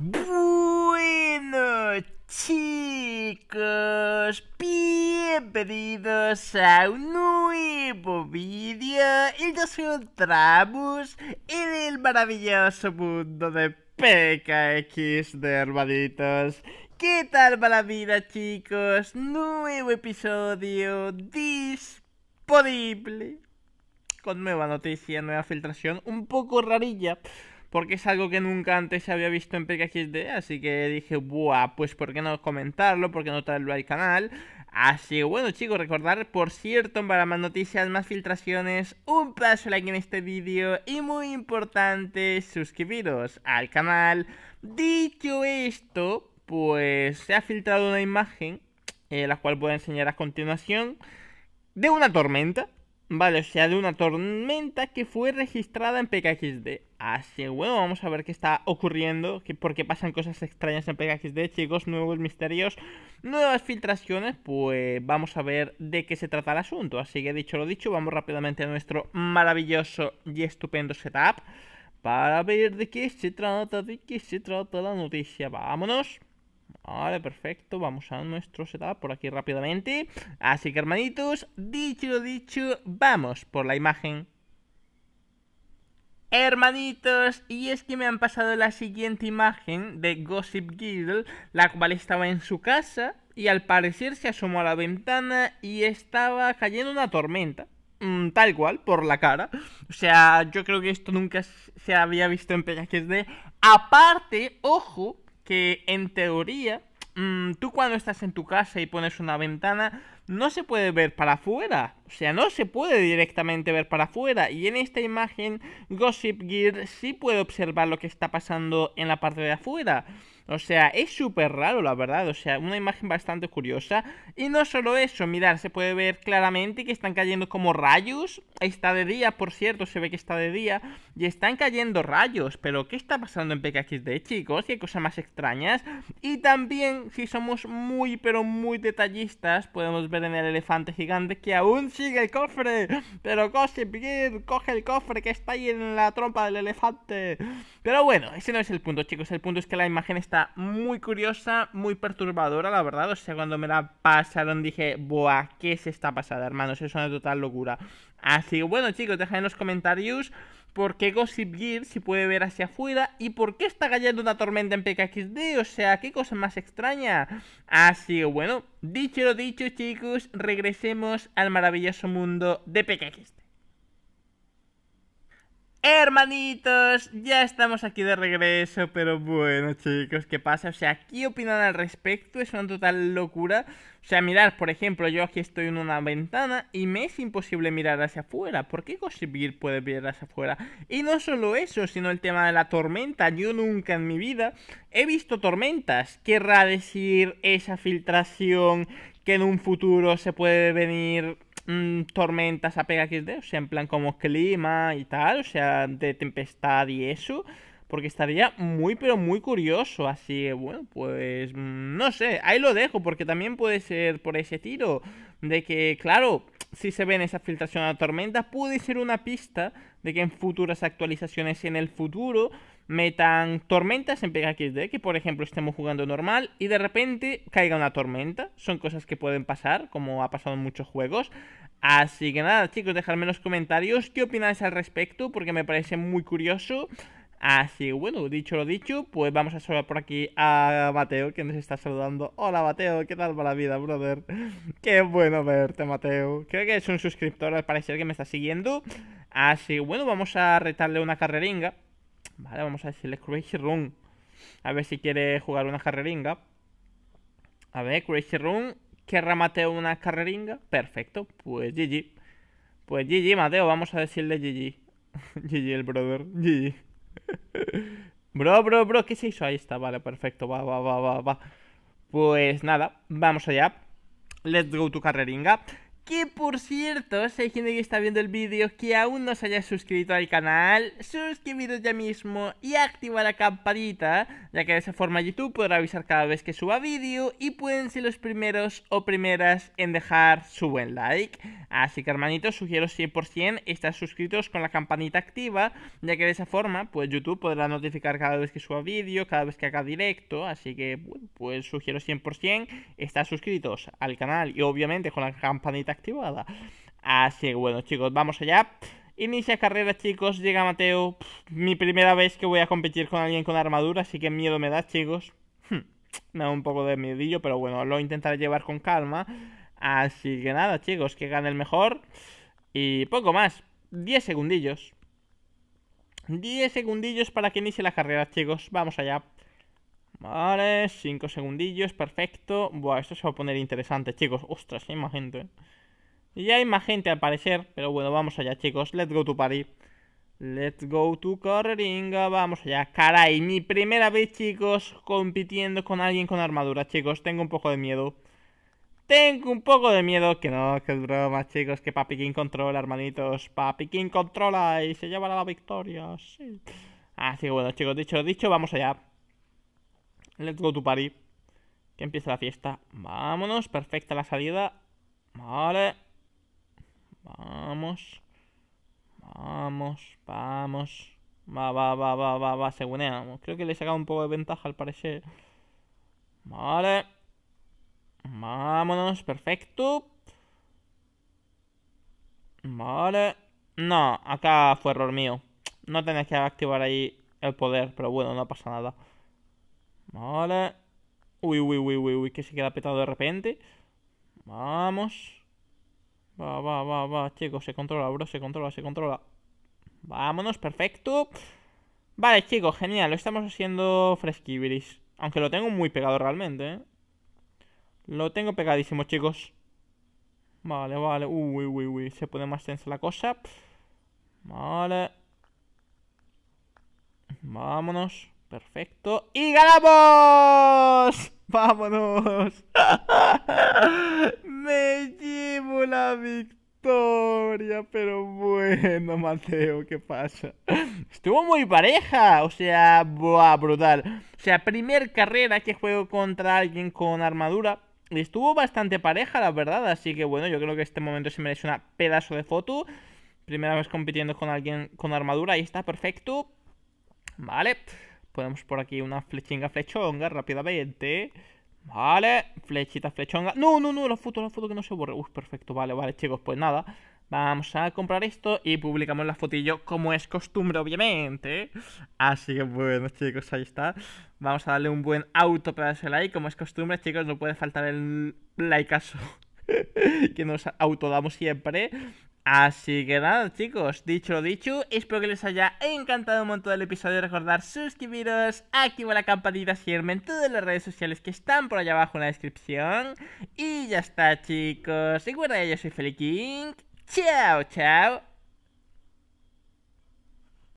Bueno chicos, bienvenidos a un nuevo vídeo y soy Tramus en el maravilloso mundo de PKX de hermanitos. ¿Qué tal para vida chicos? Nuevo episodio disponible con nueva noticia, nueva filtración, un poco rarilla porque es algo que nunca antes se había visto en PKXD, así que dije, buah, pues ¿por qué no comentarlo? ¿Por qué no traerlo al canal? Así que bueno chicos, recordar por cierto para más noticias, más filtraciones, un paso like en este vídeo y muy importante, suscribiros al canal. Dicho esto, pues se ha filtrado una imagen, eh, la cual voy a enseñar a continuación, de una tormenta, Vale, o sea, de una tormenta que fue registrada en PKXD. Así, ah, bueno, vamos a ver qué está ocurriendo, que, porque pasan cosas extrañas en PKXD, chicos, nuevos misterios, nuevas filtraciones, pues vamos a ver de qué se trata el asunto. Así que dicho lo dicho, vamos rápidamente a nuestro maravilloso y estupendo setup para ver de qué se trata, de qué se trata la noticia. Vámonos. Vale, perfecto, vamos a nuestro setup por aquí rápidamente. Así que hermanitos, dicho dicho, vamos por la imagen. Hermanitos, y es que me han pasado la siguiente imagen de Gossip Girl, la cual estaba en su casa y al parecer se asomó a la ventana y estaba cayendo una tormenta mm, tal cual, por la cara. O sea, yo creo que esto nunca se había visto en Pegajes de Aparte, ojo, que en teoría, mm, tú cuando estás en tu casa y pones una ventana, no se puede ver para afuera. O sea, no se puede directamente ver para afuera. Y en esta imagen, Gossip Gear sí puede observar lo que está pasando en la parte de afuera. O sea, es súper raro, la verdad. O sea, una imagen bastante curiosa. Y no solo eso, mirar, se puede ver claramente que están cayendo como rayos. Está de día, por cierto, se ve que está de día. Y están cayendo rayos. Pero, ¿qué está pasando en PKXD, chicos? Qué cosas más extrañas. Y también, si somos muy, pero muy detallistas, podemos ver en el elefante gigante que aún sigue el cofre. Pero, Cosipir, coge el cofre que está ahí en la trompa del elefante. Pero bueno, ese no es el punto, chicos. El punto es que la imagen está muy curiosa, muy perturbadora, la verdad. O sea, cuando me la pasaron dije, buah, ¿qué se está pasando hermanos? Es una total locura. Así que bueno, chicos, dejad en los comentarios por qué Gossip Gear se puede ver hacia afuera y por qué está cayendo una tormenta en PKXD, o sea, qué cosa más extraña. Así que bueno, dicho lo dicho, chicos, regresemos al maravilloso mundo de PKXD. Hermanitos, ya estamos aquí de regreso, pero bueno chicos, ¿qué pasa? O sea, ¿qué opinan al respecto? Es una total locura. O sea, mirar, por ejemplo, yo aquí estoy en una ventana y me es imposible mirar hacia afuera. ¿Por qué Gossipir puede mirar hacia afuera? Y no solo eso, sino el tema de la tormenta. Yo nunca en mi vida he visto tormentas. Querrá decir esa filtración que en un futuro se puede venir Mm, ...tormentas a de, o sea, en plan como clima y tal, o sea, de tempestad y eso, porque estaría muy, pero muy curioso. Así que, bueno, pues mm, no sé, ahí lo dejo, porque también puede ser por ese tiro, de que, claro, si se ven esa filtración a tormentas, puede ser una pista de que en futuras actualizaciones y en el futuro metan tormentas en PKXD, que por ejemplo estemos jugando normal y de repente caiga una tormenta. Son cosas que pueden pasar, como ha pasado en muchos juegos. Así que nada, chicos, dejadme en los comentarios qué opináis al respecto, porque me parece muy curioso. Así que bueno, dicho lo dicho, pues vamos a saludar por aquí a Mateo, que nos está saludando. Hola Mateo, ¿qué tal va la vida, brother? Qué bueno verte, Mateo. Creo que es un suscriptor, al parecer, que me está siguiendo. Así que bueno, vamos a retarle una carreringa. Vale, vamos a decirle Crazy Room. A ver si quiere jugar una carreringa. A ver, Crazy Room. querrá mateo una carreringa. Perfecto. Pues GG. Pues GG, Mateo. Vamos a decirle GG. GG, el brother. GG. bro, bro, bro. ¿Qué se hizo? Ahí está. Vale, perfecto. Va, va, va, va, va. Pues nada. Vamos allá. Let's go to carreringa. Que por cierto, si hay gente que está viendo el vídeo que aún no se haya suscrito al canal, suscribiros ya mismo y activa la campanita, ya que de esa forma YouTube podrá avisar cada vez que suba vídeo y pueden ser los primeros o primeras en dejar su buen like. Así que hermanitos, sugiero 100% estar suscritos con la campanita activa, ya que de esa forma, pues YouTube podrá notificar cada vez que suba vídeo, cada vez que haga directo, así que pues sugiero 100% estar suscritos al canal y obviamente con la campanita activada. Así que bueno chicos, vamos allá. Inicia carrera chicos, llega Mateo, mi primera vez que voy a competir con alguien con armadura, así que miedo me da chicos. Hmm, me da un poco de miedillo, pero bueno, lo intentaré llevar con calma. Así que nada, chicos, que gane el mejor. Y poco más. 10 segundillos. 10 segundillos para que inicie la carrera, chicos. Vamos allá. Vale, 5 segundillos, perfecto. Buah, esto se va a poner interesante, chicos. Ostras, hay más gente. ¿eh? Ya hay más gente al parecer, pero bueno, vamos allá, chicos. Let's go to party. Let's go to Carreringa. Vamos allá. Caray, mi primera vez, chicos, compitiendo con alguien con armadura, chicos. Tengo un poco de miedo. Tengo un poco de miedo, que no, que es broma, chicos, que Papi King controla, hermanitos. Papi King controla y se llevará la victoria, Así que ah, bueno, chicos, dicho dicho, vamos allá. Let's go to party. Que empieza la fiesta. Vámonos, perfecta la salida. Vale. Vamos. Vamos, vamos. Va, va, va, va, va, va, se Creo que le he sacado un poco de ventaja al parecer. Vale. Vámonos, perfecto. Vale. No, acá fue error mío. No tenía que activar ahí el poder, pero bueno, no pasa nada. Vale. Uy, uy, uy, uy, uy, que se queda petado de repente. Vamos. Va, va, va, va, chicos, se controla, bro, se controla, se controla. Vámonos, perfecto. Vale, chicos, genial, lo estamos haciendo fresquibris. Aunque lo tengo muy pegado realmente, ¿eh? Lo tengo pegadísimo, chicos. Vale, vale. Uy, uy, uy. Se pone más tensa la cosa. Vale. Vámonos. Perfecto. ¡Y ganamos! ¡Vámonos! Me llevo la victoria. Pero bueno, Mateo, ¿qué pasa? Estuvo muy pareja. O sea, brutal. O sea, primer carrera que juego contra alguien con armadura estuvo bastante pareja, la verdad. Así que bueno, yo creo que este momento se merece una pedazo de foto. Primera vez compitiendo con alguien con armadura. Ahí está, perfecto. Vale. Podemos por aquí una flechinga, flechonga, rápidamente. Vale. Flechita, flechonga. No, no, no, la foto, la foto que no se borre. Uf, perfecto. Vale, vale, chicos, pues nada. Vamos a comprar esto y publicamos la fotillo como es costumbre, obviamente. Así que bueno, chicos, ahí está. Vamos a darle un buen auto para ese like. Como es costumbre, chicos, no puede faltar el likeazo que nos autodamos siempre. Así que nada, chicos, dicho lo dicho, espero que les haya encantado un montón el episodio. Recordar suscribiros, activar la campanita, Sirven en todas las redes sociales que están por allá abajo en la descripción. Y ya está, chicos. Recuerda, yo soy King. Ciao, ciao.